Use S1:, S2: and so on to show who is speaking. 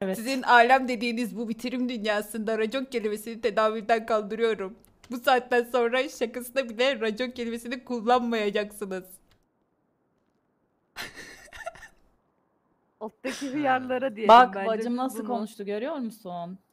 S1: Evet. Sizin alem dediğiniz bu bitirim dünyasında racon kelimesini tedavülden kaldırıyorum. Bu saatten sonra şakasına bile racon kelimesini kullanmayacaksınız. Alttaki hıyarlara diyelim
S2: Bak bacım nasıl bunu. konuştu görüyor musun?